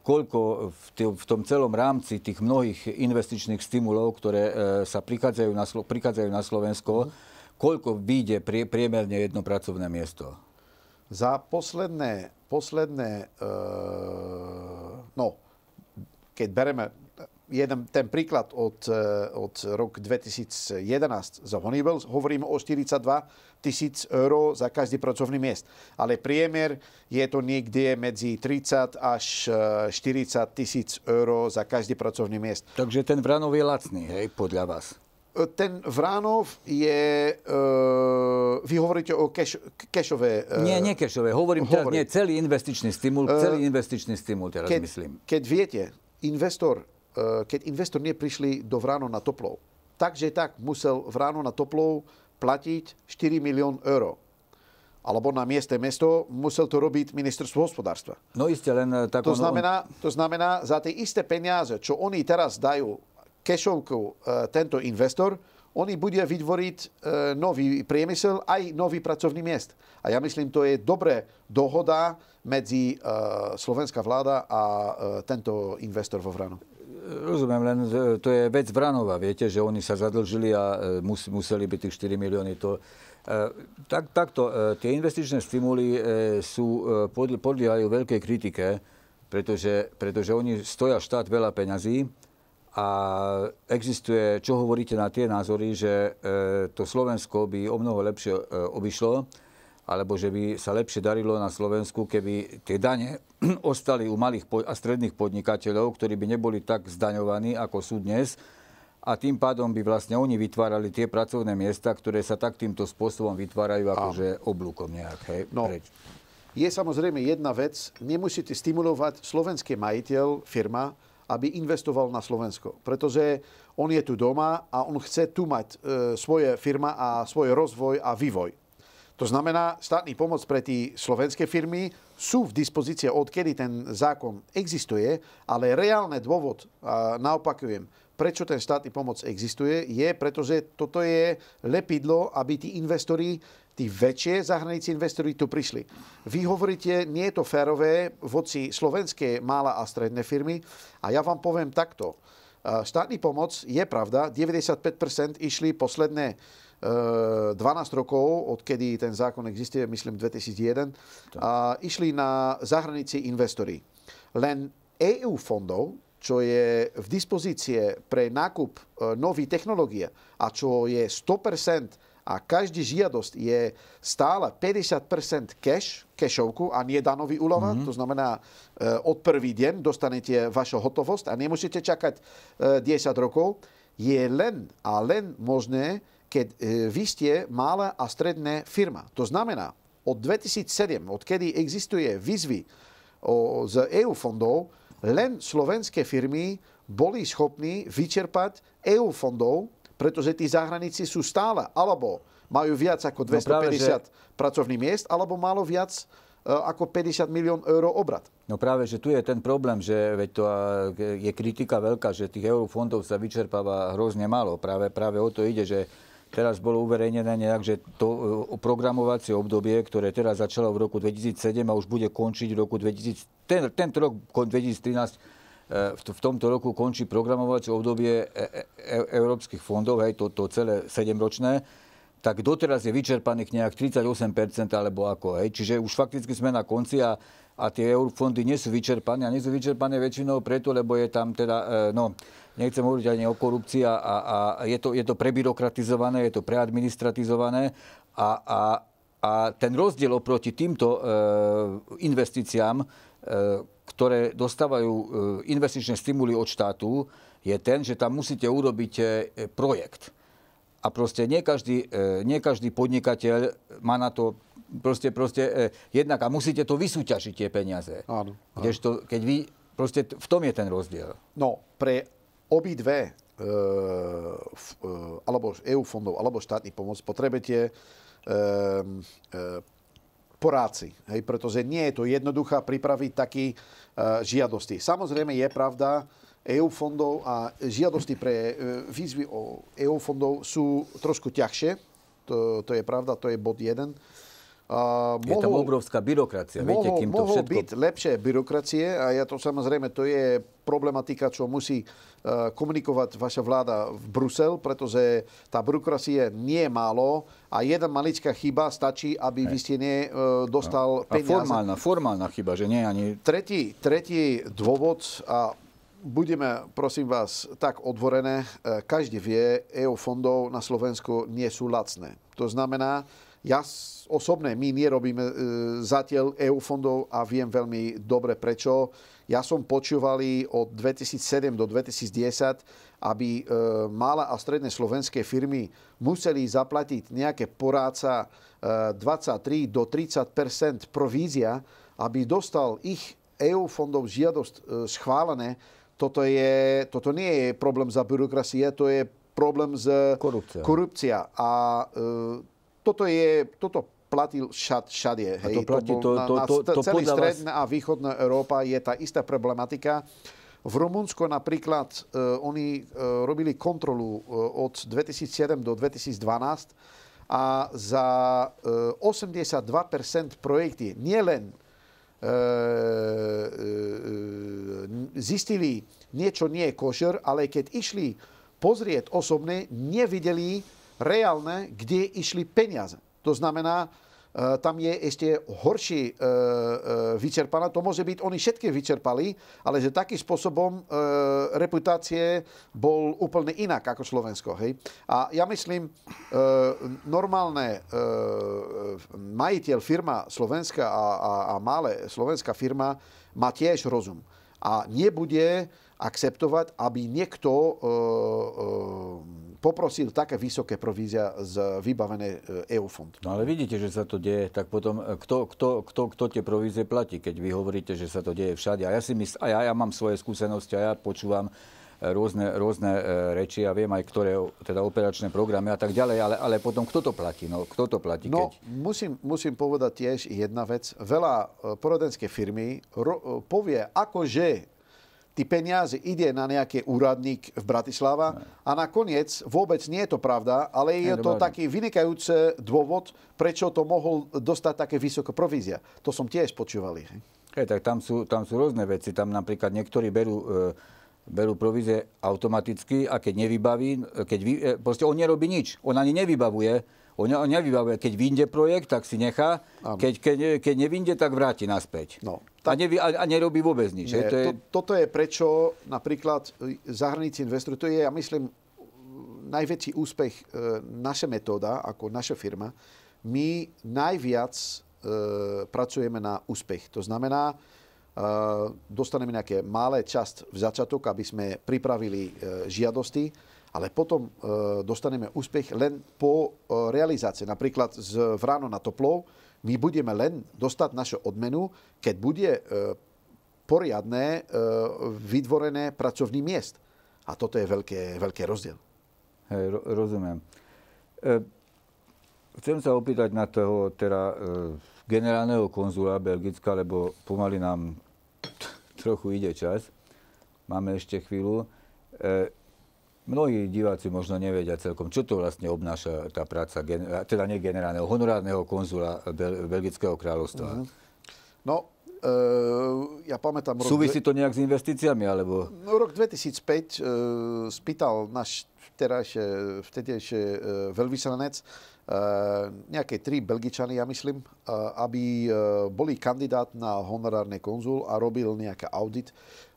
koľko v tom celom rámci tých mnohých investičných stimulov, ktoré e, sa prichádzajú na, Slo- prichádzajú na Slovensko, mhm. koľko vyjde priemerne jedno pracovné miesto? Za posledné, posledné e, no, keď bereme jeden ten príklad od, e, od roku 2011 za Honeywell, hovoríme o 42 tisíc eur za každý pracovný miest. Ale priemer je to niekde medzi 30 až 40 e, tisíc eur za každý pracovný miest. Takže ten Vranov je lacný, hej, podľa vás? E, ten Vránov je... Uh, vy hovoríte o keš, kešové... Uh, nie, nie kešové. Hovorím teraz, nie, celý investičný stimul. Uh, celý investičný stimul teraz keď, myslím. Keď viete, investor Eh, keď investor neprišli do Vráno na Toplov. Takže tak musel Vráno na Toplov platiť 4 milión eur alebo na mieste mesto, musel to robiť ministerstvo hospodárstva. No iste, len eh, tak to, znamená, to znamená, za tie isté peniaze, čo oni teraz dajú kešovku eh, tento investor, oni bude vytvoriť nový priemysel, aj nový pracovný miest. A ja myslím, to je dobré dohoda medzi slovenská vláda a tento investor vo Vranu. Rozumiem, len e, to je vec Vranova, viete, že oni sa zadlžili a e, museli byť tých 4 milióny to... E, tak, takto, tie investičné stimuly sú, podliehajú veľkej kritike, pretože, pretože oni stoja štát veľa peňazí a existuje, čo hovoríte na tie názory, že to Slovensko by o mnoho lepšie obišlo, alebo že by sa lepšie darilo na Slovensku, keby tie dane ostali u malých a stredných podnikateľov, ktorí by neboli tak zdaňovaní, ako sú dnes. A tým pádom by vlastne oni vytvárali tie pracovné miesta, ktoré sa tak týmto spôsobom vytvárajú akože oblúkom nejak. Hej, no, preč. je samozrejme jedna vec, nemusíte stimulovať slovenský majiteľ, firma, aby investoval na Slovensko. Pretože on je tu doma a on chce tu mať e, svoje firma a svoj rozvoj a vývoj. To znamená štátny pomoc pre tie slovenské firmy, sú v dispozícii, odkedy ten zákon existuje, ale reálne dôvod, naopakujem, prečo ten štátny pomoc existuje, je, pretože toto je lepidlo, aby tí investori, tí väčšie zahraniční investori tu prišli. Vy hovoríte, nie je to férové voci slovenské mála a stredné firmy a ja vám poviem takto. Štátny pomoc je pravda, 95% išli posledné 12 eh, rokov, odkedy ten zákon existuje, myslím 2001, a išli na zahranici investori. Len EU fondov, čo je v dispozície pre nákup eh, nových technológie a čo je 100% a každý žiadosť je stále 50% cash, cashovku a nie danový úlova. Mm-hmm. To znamená, eh, od prvý deň dostanete vašu hotovosť a nemusíte čakať 10 rokov. Je len a len možné keď e, ste malá a stredná firma. To znamená, od 2007, odkedy existuje výzvy z EU fondov, len slovenské firmy boli schopní vyčerpať EU fondov, pretože tí zahranici sú stále, alebo majú viac ako 250 no práve, že... pracovných miest, alebo málo viac e, ako 50 milión eur obrad. No práve, že tu je ten problém, že veď to je kritika veľká, že tých eurofondov sa vyčerpáva hrozne málo. Práve, práve o to ide, že Teraz bolo uverejnené nejak, že to e, programovacie obdobie, ktoré teraz začalo v roku 2007 a už bude končiť v roku 2000, ten, tento rok 2013, e, v tomto roku končí programovacie obdobie e- e-, e európskych fondov, hej, to, to celé 7-ročné, tak doteraz je vyčerpaných nejak 38% alebo ako. Hej. Čiže už fakticky sme na konci a, a tie eurofondy nie sú vyčerpané a nie sú vyčerpané väčšinou preto, lebo je tam teda, no, nechcem hovoriť ani o korupcii a, a je, to, je to prebyrokratizované, je to preadministratizované a, a, a ten rozdiel oproti týmto e, investíciám, e, ktoré dostávajú e, investičné stimuly od štátu, je ten, že tam musíte urobiť e, projekt. A proste nie každý, e, nie každý podnikateľ má na to proste, proste jednak a musíte to vysúťažiť tie peniaze. Áno. áno. Kdežto, keď vy, proste v tom je ten rozdiel. No, pre obidve e, e, alebo EU fondov, alebo štátnych pomoc potrebujete e, poráci. Hej, pretože nie je to jednoduché pripraviť taký žiadosti. Samozrejme je pravda, EU fondov a žiadosti pre výzvy o EU fondov sú trošku ťažšie. To, to je pravda, to je bod jeden. Uh, mohol, je tam obrovská byrokracia, mohol, viete, kým to všetko... byť lepšie byrokracie a ja to samozrejme, to je problematika, čo musí uh, komunikovať vaša vláda v Brusel, pretože tá byrokracie nie je málo a jedna maličká chyba stačí, aby Hej. vy ste nie, uh, dostal a, peniaze. formálna, formálna chyba, že nie ani... Tretí, tretí dôvod a budeme, prosím vás, tak odvorené. E, každý vie, EU fondov na Slovensku nie sú lacné. To znamená, ja osobne, my nerobíme e, zatiaľ EU fondov a viem veľmi dobre prečo. Ja som počúval od 2007 do 2010, aby e, malé a stredné slovenské firmy museli zaplatiť nejaké poráca 23 e, do 30 provízia, aby dostal ich EU fondov žiadosť schválené. Toto, je, toto nie je problém za byrokracie, to je problém z korupcia. korupcia. A e, toto je, toto platil šat, je, Hej. A to platí, to, to, to, to, to celý stredná vás... a východná Európa je tá istá problematika. V Rumunsku napríklad uh, oni uh, robili kontrolu uh, od 2007 do 2012 a za uh, 82% projekty nielen uh, uh, zistili niečo nie košer, ale keď išli pozrieť osobne, nevideli reálne, kde išli peniaze. To znamená, e, tam je ešte horší e, e, vyčerpaná. To môže byť, oni všetky vyčerpali, ale že takým spôsobom reputácie bol úplne inak ako Slovensko. Hej? A ja myslím, normálne majiteľ firma Slovenska a, a, a malé slovenská firma má tiež rozum. A nebude akceptovať, aby niekto e, e, poprosil také vysoké provízia z vybavené EU e fond. No ale vidíte, že sa to deje, tak potom e, kto, kto, kto, kto tie provízie platí, keď vy hovoríte, že sa to deje všade. A ja si mysl, a ja, ja mám svoje skúsenosti a ja počúvam e, rôzne, rôzne reči a viem aj ktoré teda operačné programy a tak ďalej, ale, ale potom kto to platí? No, kto to platí? No, keď... musím, musím povedať tiež jedna vec. Veľa poradenské firmy ro- povie, akože tie peniaze ide na nejaký úradník v Bratislava. A nakoniec vôbec nie je to pravda, ale je to taký vynikajúci dôvod, prečo to mohol dostať také vysoká provízia. To som tiež počúval. Hej, tak tam sú, tam sú rôzne veci. Tam napríklad niektorí berú... E berú provízie automaticky a keď nevybaví, keď vy, e, proste on nerobí nič, on ani nevybavuje, on, nevybavuje, keď vyjde projekt, tak si nechá, keď, keď, keď nevinde, tak vráti naspäť. No tak, a, nevy, a, a nerobí vôbec nič. Nie, to je... to, toto je prečo napríklad e, zahraničný investor, to je, ja myslím, najväčší úspech e, naša metóda, ako naša firma. My najviac e, pracujeme na úspech. To znamená, e, dostaneme nejaké malé časť v začiatok, aby sme pripravili e, žiadosti, ale potom e, dostaneme úspech len po e, realizácii. Napríklad z Vráno na Toplov, my budeme len dostať našu odmenu, keď bude e, poriadne e, vytvorené pracovný miest. A toto je veľké, veľké rozdiel. Hej, rozumiem. E, chcem sa opýtať na toho teda, generálneho konzula Belgická, lebo pomaly nám trochu ide čas. Máme ešte chvíľu mnohí diváci možno nevedia celkom, čo to vlastne obnáša tá práca, teda nie generálneho, honorárneho konzula Belgického kráľovstva. Uh-huh. No, e, ja pamätám... Súvisí to nejak s investíciami, alebo... No, rok 2005 uh, e, spýtal náš terajšie, vtedejšie uh, e, veľvyslanec Eh, nejaké tri Belgičany, ja myslím, eh, aby eh, boli kandidát na honorárne konzul a robil nejaký audit.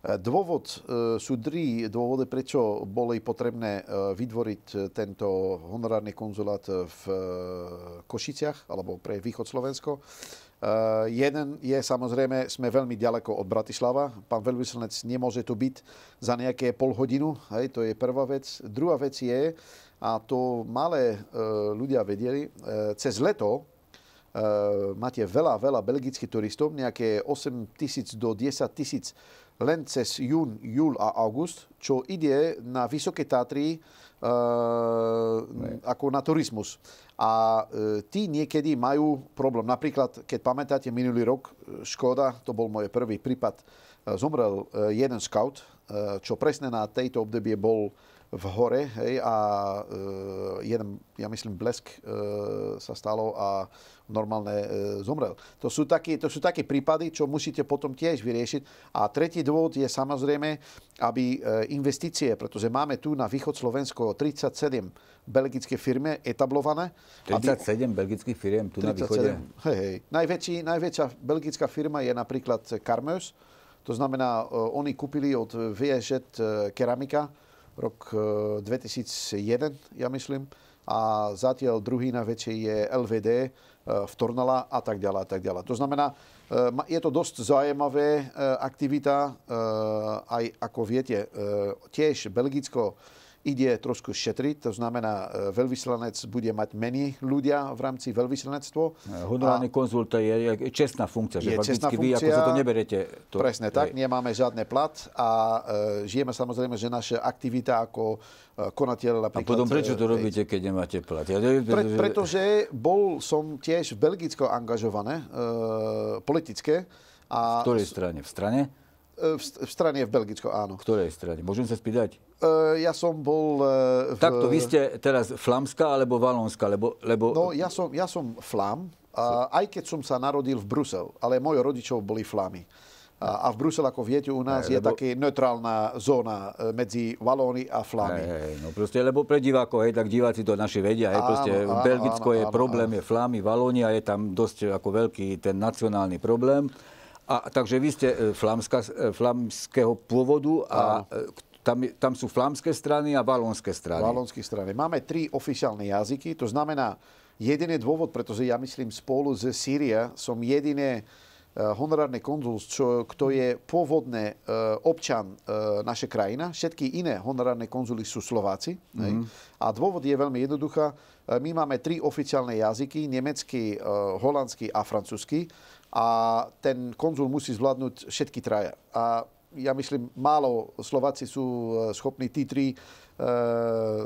Dôvod, sú tri dôvody, prečo boli potrebné vytvoriť tento honorárny konzulát v Košiciach, alebo pre východ Slovensko. Uh, jeden je samozrejme, sme veľmi ďaleko od Bratislava. Pán veľvyslanec nemôže tu byť za nejaké pol hodinu. Hej, to je prvá vec. Druhá vec je, a to malé e, ľudia vedeli. E, cez leto e, máte veľa, veľa belgických turistov, nejaké 8 tisíc do 10 tisíc len cez jún, júl a august, čo ide na Vysoké Tatry e, ako na turizmus. A e, tí niekedy majú problém. Napríklad, keď pamätáte minulý rok, Škoda, to bol môj prvý prípad, zomrel jeden scout, čo presne na tejto obdobie bol v hore, hej, a e, jeden, ja myslím, blesk e, sa stalo a normálne e, zomrel. To sú, také, to sú také prípady, čo musíte potom tiež vyriešiť. A tretí dôvod je samozrejme, aby e, investície, pretože máme tu na východ Slovensko 37 belgické firmy etablované. 37 aby, belgických firiem tu 37, na východe? Hej, hej. Najväčší, najväčšia belgická firma je napríklad Carmeus, to znamená, e, oni kúpili od VŽ e, Keramika, rok 2001, e, ja myslím. A zatiaľ druhý na väčšej je LVD v e, Tornala a tak ďalej a tak ďalej. To znamená, e, je to dosť zaujímavé aktivita, aj ako viete, tiež Belgicko ide trošku šetriť, to znamená, e, veľvyslanec bude mať menej ľudia v rámci veľvyslanectvo. E, honorárny konzul to je čestná funkcia, že je čestná vy ako sa to neberete. To, presne tak, je... nemáme žiadne plat a e, žijeme samozrejme, že naše aktivita ako e, konateľ napríklad... A potom prečo to robíte, keď nemáte plat? Ja neviem, Pre, pretože bol som tiež v Belgicko angažované, e, politické. A v ktorej strane? V strane? V, v strane v Belgicko, áno. V ktorej strane? Môžem sa spýtať? E, ja som bol... E, v... Takto, vy ste teraz Flamská alebo Valonská? Lebo, lebo... No, ja som, ja som Flam, aj keď som sa narodil v Brusel, ale moji rodičov boli Flami. A, a v Brusel, ako viete, u nás hej, lebo... je také neutrálna zóna e, medzi Valóny a Flami. Aj, aj, no proste, lebo pre divákov, hej, tak diváci to naši vedia, hej, áno, proste áno, Belgicko áno, je áno, problém, áno. je Flami, Valónia je tam dosť ako veľký ten nacionálny problém. A, takže vy ste flamska, flamského pôvodu a áno. Tam, tam sú flámske strany a valonské strany. Valonské strany. Máme tri oficiálne jazyky, to znamená, jediný dôvod, pretože ja myslím spolu ze Sýria som jediný e, honorárny konzul, čo, kto je pôvodný e, občan e, naše krajina. Všetky iné honorárne konzuly sú Slováci. Mm-hmm. A dôvod je veľmi jednoduchá. E, my máme tri oficiálne jazyky, nemecký, e, holandský a francúzsky. A ten konzul musí zvládnuť všetky traja. A ja myslím, málo Slováci sú e, schopní tí tri e,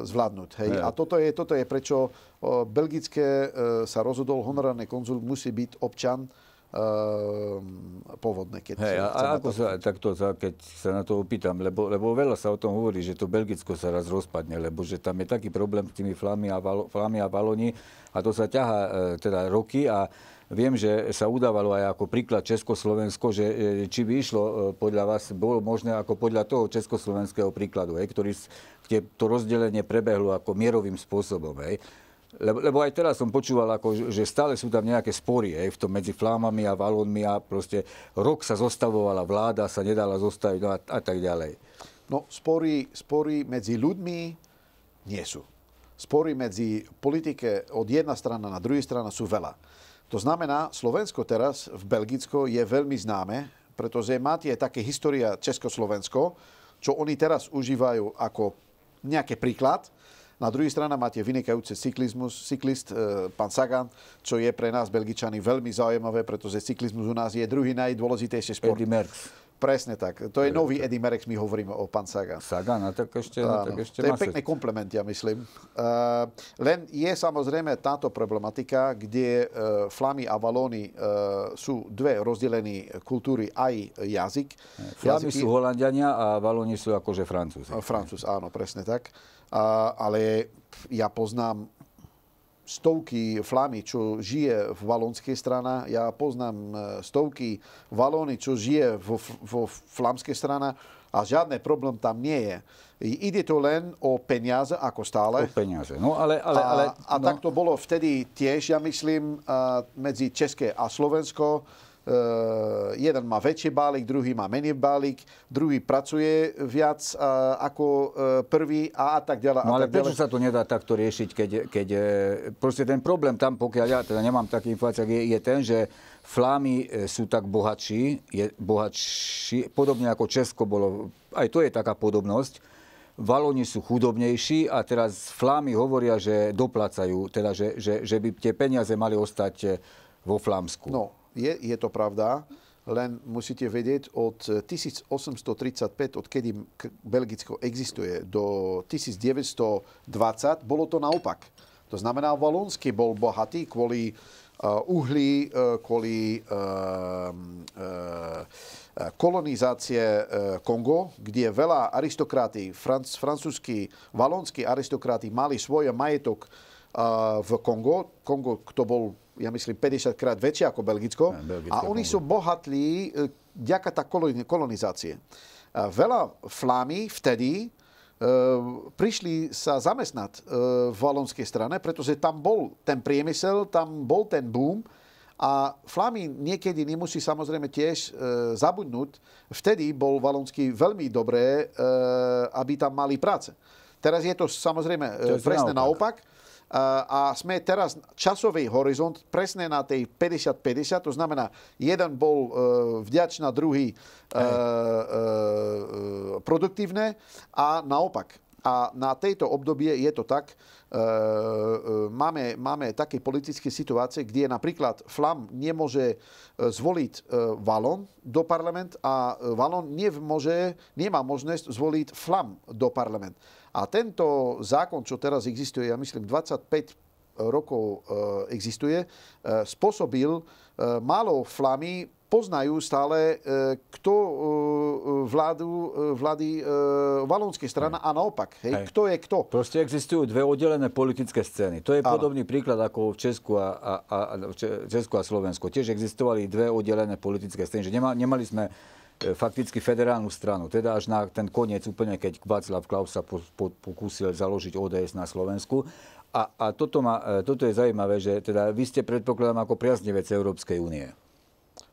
zvládnuť. Hej. A toto je, toto je prečo e, belgické sa rozhodol honorárny konzul musí byť občan pôvodné. Keď hey, a, ako to... sa, keď sa na to opýtam, lebo, lebo veľa sa o tom hovorí, že to Belgicko sa raz rozpadne, lebo že tam je taký problém s tými flami a, valo, flami a valoni a to sa ťahá teda roky a Viem, že sa udávalo aj ako príklad Československo, že e, či by išlo e, podľa vás, bolo možné ako podľa toho československého príkladu, hej, ktorý, kde to rozdelenie prebehlo ako mierovým spôsobom. Hej. Lebo, lebo aj teraz som počúval, ako, že stále sú tam nejaké spory hej, v tom medzi flámami a valónmi a proste rok sa zostavovala vláda, sa nedala zostaviť no a, a tak ďalej. No spory, spory medzi ľuďmi nie sú. Spory medzi politike od jedna strana na druhý strana sú veľa. To znamená, Slovensko teraz v Belgicko je veľmi známe, pretože máte také história Československo, čo oni teraz užívajú ako nejaký príklad. Na druhej strane máte vynikajúci cyklizmus, cyklist e, pán Sagan, čo je pre nás, Belgičani, veľmi zaujímavé, pretože cyklizmus u nás je druhý najdôležitejší šport. Eddie Merckx. Presne tak. To je nový Eddie Merex, my hovoríme o pán Sagan. Sagan, a tak ešte, Áno, tak ešte To je pekný komplement, ja myslím. Uh, len je samozrejme táto problematika, kde uh, Flamy a Valóny uh, eh, sú dve rozdelené kultúry, aj jazyk. Flamy sú Holandiania a Valóny sú akože Francúzi. Francúz, áno, presne tak. Uh, ale ja poznám stovky Flamy, čo žije v valonskej strane, ja poznám e, stovky Valóny, čo žije vo, vo flamskej strane a žiadny problém tam nie je. Ide to len o peniaze, ako stále. O peniaze, no ale... ale, ale a, a no. tak to bolo vtedy tiež, ja myslím, medzi České a Slovensko Ehm, jeden má väčší balík, druhý má menej balík, druhý pracuje viac eh, ako eh, prvý a, tak ďalej. No ale prečo sa to nedá takto riešiť, keď, keď eh, proste ten problém tam, pokiaľ ja teda nemám taký informáciách, je, je ten, že Flámy sú tak bohatší, je bohatší, podobne ako Česko bolo, aj to je taká podobnosť, Valoni sú chudobnejší a teraz Flámy hovoria, že doplácajú, teda že, že, že by tie peniaze mali ostať vo Flámsku. No, je, je to pravda, len musíte vedieť, od 1835, eh, odkedy Belgicko existuje, do 1920 bolo to naopak. To znamená, Valonsky bol bohatý kvôli eh, uhlí, eh, kvôli kolonizácie Kongo, kde veľa aristokráty, franc, francúzskí, valonskí aristokrati mali svoj majetok v Kongo. Kongo, kto bol ja myslím, 50 krát väčšie ako Belgicko. Ja, a oni sú bohatlí e, ďaká tá kolonizácie. A e, veľa flámy vtedy e, prišli sa zamestnať v valonskej strane, pretože tam bol ten priemysel, tam bol ten boom a flámy niekedy nemusí samozrejme tiež zabudnúť. Vtedy bol Valonský veľmi dobré, aby tam mali práce. Teraz je to samozrejme to presne naopak. naopak a sme teraz časový horizont presne na tej 50-50, to znamená, jeden bol e, vďačná, druhý e, e, produktívne a naopak. A na tejto obdobie je to tak, máme, máme také politické situácie, kde napríklad Flam nemôže zvoliť Valon do parlament a Valon nemôže, nemá možnosť zvoliť Flam do parlament. A tento zákon, čo teraz existuje, ja myslím 25 rokov eh, existuje, eh, spôsobil eh, málo flamy, poznajú stále, kto vládu, vlády valonskej strana a naopak. Hej, hej. Kto je kto. Proste existujú dve oddelené politické scény. To je ano. podobný príklad ako v Česku a, a, a, Česku a Slovensku. Tiež existovali dve oddelené politické scény. Že nemali sme E, fakticky federálnu stranu. Teda až na ten koniec úplne, keď Václav Klaus sa po, po, pokúsil založiť ODS na Slovensku. A, a toto, ma, e, toto je zaujímavé, že teda vy ste predpokladám ako priaznivec Európskej únie.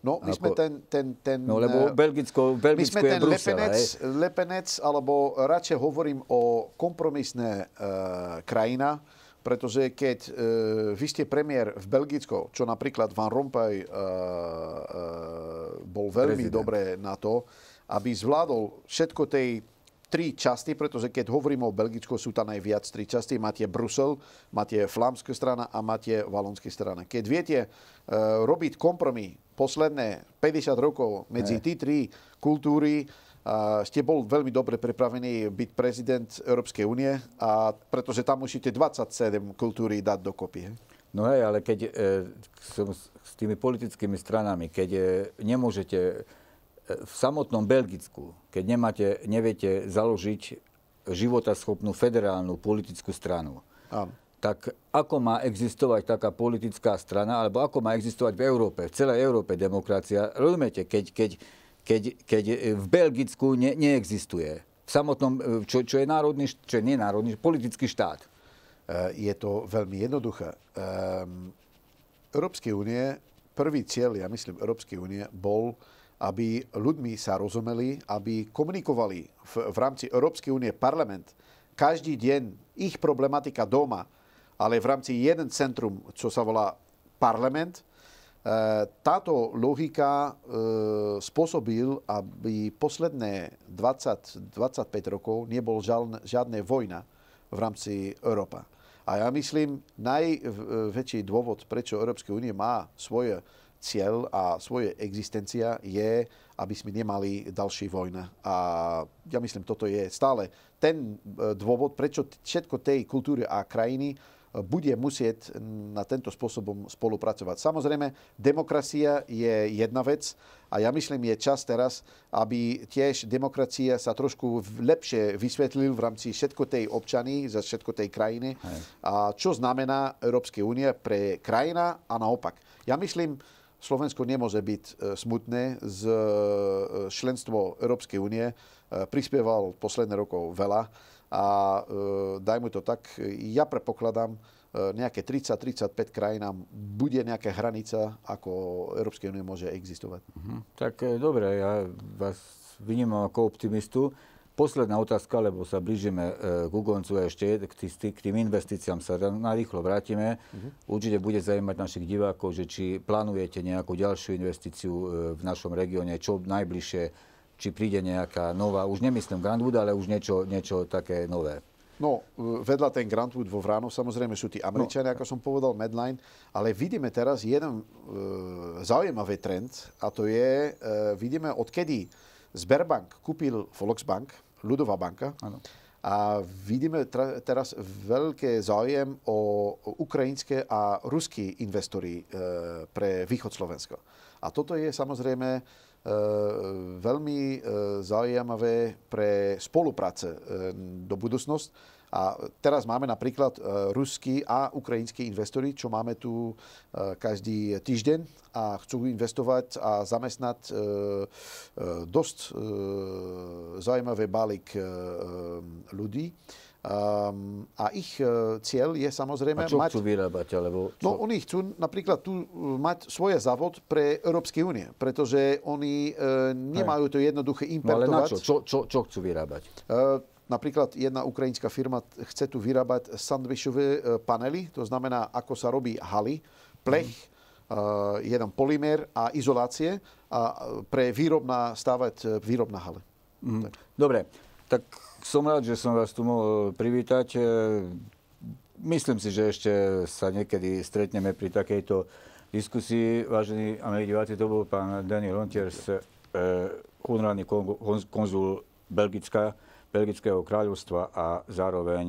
No, my ako, sme ten, ten, ten... No, lebo Belgicko, Belgicko my sme je ten Brusel, lepenec, lepenec, alebo radšej hovorím o kompromisné e, krajina, pretože keď e, vy ste premiér v Belgicko, čo napríklad Van Rompuy e, e, bol veľmi Prezident. dobré na to, aby zvládol všetko tej tri časti, pretože keď hovorím o Belgicku, sú tam najviac tri časti. Máte Brusel, máte Flámska strana a máte Valonská strana. Keď viete e, robiť kompromis posledné 50 rokov medzi tí tri kultúry, ste bol veľmi dobre pripravený byť prezident Európskej únie, a pretože tam musíte 27 kultúry dať dokopy. He? No hej, ale keď e, som s tými politickými stranami, keď e, nemôžete e, v samotnom Belgicku, keď nemáte, neviete založiť životaschopnú federálnu politickú stranu, a. tak ako má existovať taká politická strana, alebo ako má existovať v Európe, v celej Európe demokracia? Rozumiete, keď, keď keď, keď e, v Belgicku ne, neexistuje. V samotnom, e, čo, čo je národný, čo je nenárodný, politický štát. E, je to veľmi jednoduché. Ehm, Európske únie, prvý cieľ, ja myslím, Európskej únie bol, aby ľuďmi sa rozumeli, aby komunikovali v, v rámci Európskej únie parlament každý deň ich problematika doma, ale v rámci jeden centrum, čo sa volá parlament, Eh, táto logika eh, spôsobil, aby posledné 20-25 rokov nebol žiadne vojna v rámci Európa. A ja myslím, najväčší dôvod, prečo Európska únie má svoje cieľ a svoje existencia je, aby sme nemali ďalší vojna. A ja myslím, toto je stále ten eh, dôvod, prečo všetko tej kultúry a krajiny bude musieť na tento spôsobom spolupracovať. Samozrejme, demokracia je jedna vec a ja myslím, je čas teraz, aby tiež demokracia sa trošku lepšie vysvetlil v rámci všetko tej občany, za všetko tej krajiny Hej. a čo znamená Európska únia pre krajina a naopak. Ja myslím, Slovensko nemôže byť e, smutné z e, členstvo Európskej únie. E, prispieval posledné rokov veľa a e, dajme to tak, ja prepokladám, e, nejaké 30-35 krajinám bude nejaká hranica, ako Európskej únie môže existovať. Mhm. Tak e, dobre, ja vás vnímam ako optimistu. Posledná otázka, lebo sa blížime k ukoncu a ešte k, tý, k tým investíciám sa narýchlo vrátime. Uh-huh. Určite bude zaujímať našich divákov, že či plánujete nejakú ďalšiu investíciu v našom regióne, čo najbližšie či príde nejaká nová, už nemyslím Grantwood, ale už niečo, niečo také nové. No, vedľa ten Grantwood vo Vránu samozrejme sú tí no. Američania, no. ako som povedal, Medline, ale vidíme teraz jeden e, zaujímavý trend a to je, e, vidíme odkedy Sberbank kúpil Volksbank, ľudová banka, ano. a vidíme tra- teraz veľký záujem o ukrajinské a ruské investory e, pre východ Slovenska. A toto je samozrejme Eh, veľmi eh, zaujímavé pre spolupráce eh, do budúcnosť. A teraz máme napríklad ruskí a ukrajinskí investori, čo máme tu každý týždeň a chcú investovať a zamestnať dosť zaujímavý balík ľudí. Um, a ich uh, cieľ je samozrejme... A čo mať, chcú vyrábať? Alebo no, čo? No oni chcú napríklad tu e, mať svoje závod pre Európske únie, pretože oni uh, nemajú to jednoduché importovať. No ale na čo? Čo, čo, čo chcú vyrábať? Uh, Napríklad jedna ukrajinská firma chce tu vyrábať sandvišové panely, to znamená, ako sa robí haly, plech, mm. Uh, jeden polimér a izolácie a pre výrobná stávať výrobná hale. Mm. Tak. Dobre, tak som rád, že som vás tu mohol e, privítať. E, myslím si, že ešte sa niekedy stretneme pri takejto diskusii. Vážení a milí diváci, to bol pán Daniel Lontiers, honorárny e, konzul Belgická, Belgického kráľovstva a zároveň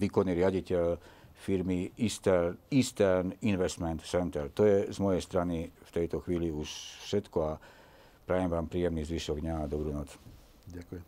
výkonný riaditeľ firmy Eastern, Eastern Investment Center. To je z mojej strany v tejto chvíli už všetko a prajem vám príjemný zvyšok dňa a dobrú noc. Ďakujem.